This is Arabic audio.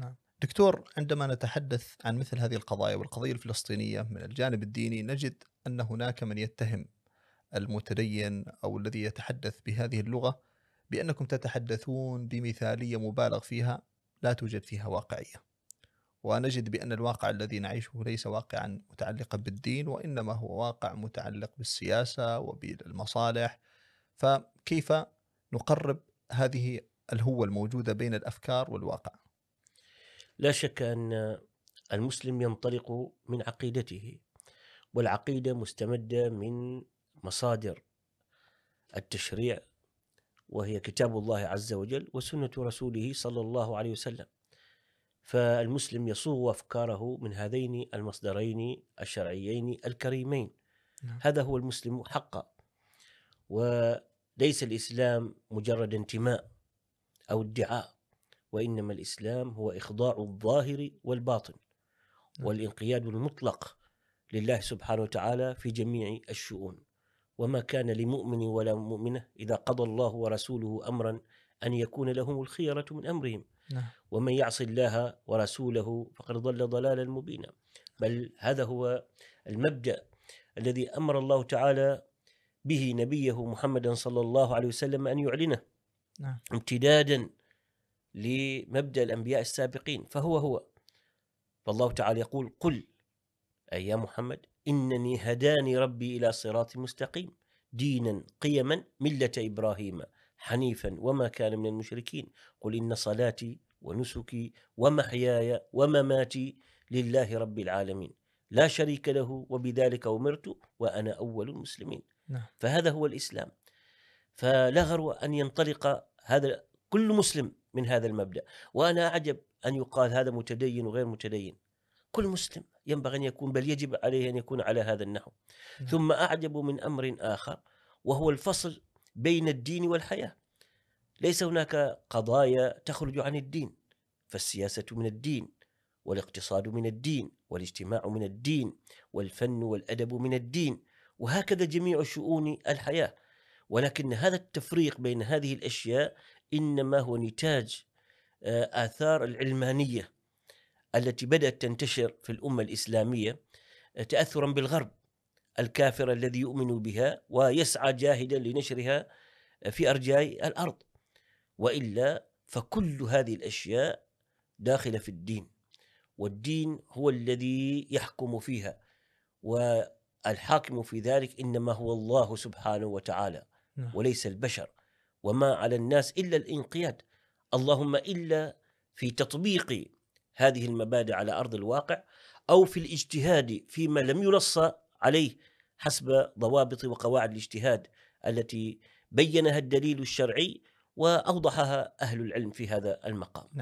نعم. دكتور عندما نتحدث عن مثل هذه القضايا والقضية الفلسطينية من الجانب الديني نجد أن هناك من يتهم المتدين أو الذي يتحدث بهذه اللغة بأنكم تتحدثون بمثالية مبالغ فيها لا توجد فيها واقعية ونجد بأن الواقع الذي نعيشه ليس واقعا متعلقا بالدين وإنما هو واقع متعلق بالسياسة وبالمصالح فكيف نقرب هذه الهوة الموجودة بين الأفكار والواقع لا شك أن المسلم ينطلق من عقيدته والعقيدة مستمدة من مصادر التشريع وهي كتاب الله عز وجل وسنة رسوله صلى الله عليه وسلم فالمسلم يصوغ أفكاره من هذين المصدرين الشرعيين الكريمين نعم. هذا هو المسلم حقا وليس الإسلام مجرد انتماء أو ادعاء وإنما الإسلام هو إخضاع الظاهر والباطن نعم. والانقياد المطلق لله سبحانه وتعالى في جميع الشؤون وما كان لمؤمن ولا مؤمنة إذا قضى الله ورسوله أمرا أن يكون لهم الخيرة من أمرهم نعم. ومن يعص الله ورسوله فقد ضل ضلالا مبينا بل هذا هو المبدأ الذي أمر الله تعالى به نبيه محمدا صلى الله عليه وسلم أن يعلنه نعم. امتدادا لمبدا الانبياء السابقين فهو هو فالله تعالى يقول قل اي يا محمد انني هداني ربي الى صراط مستقيم دينا قيما مله ابراهيم حنيفا وما كان من المشركين قل ان صلاتي ونسكي ومحياي ومماتي لله رب العالمين لا شريك له وبذلك امرت وانا اول المسلمين نعم. فهذا هو الاسلام فلا غرو ان ينطلق هذا كل مسلم من هذا المبدا وانا اعجب ان يقال هذا متدين وغير متدين كل مسلم ينبغي ان يكون بل يجب عليه ان يكون على هذا النحو م. نعم. ثم اعجب من امر اخر وهو الفصل بين الدين والحياه ليس هناك قضايا تخرج عن الدين فالسياسه من الدين والاقتصاد من الدين والاجتماع من الدين والفن والادب من الدين وهكذا جميع شؤون الحياه ولكن هذا التفريق بين هذه الاشياء انما هو نتاج آه، اثار العلمانيه التي بدات تنتشر في الامه الاسلاميه آه، تاثرا بالغرب الكافر الذي يؤمن بها ويسعى جاهدا لنشرها آه، في ارجاء الارض والا فكل هذه الاشياء داخله في الدين والدين هو الذي يحكم فيها والحاكم في ذلك انما هو الله سبحانه وتعالى نعم. وليس البشر وما على الناس الا الانقياد اللهم الا في تطبيق هذه المبادئ على ارض الواقع او في الاجتهاد فيما لم ينص عليه حسب ضوابط وقواعد الاجتهاد التي بينها الدليل الشرعي واوضحها اهل العلم في هذا المقام.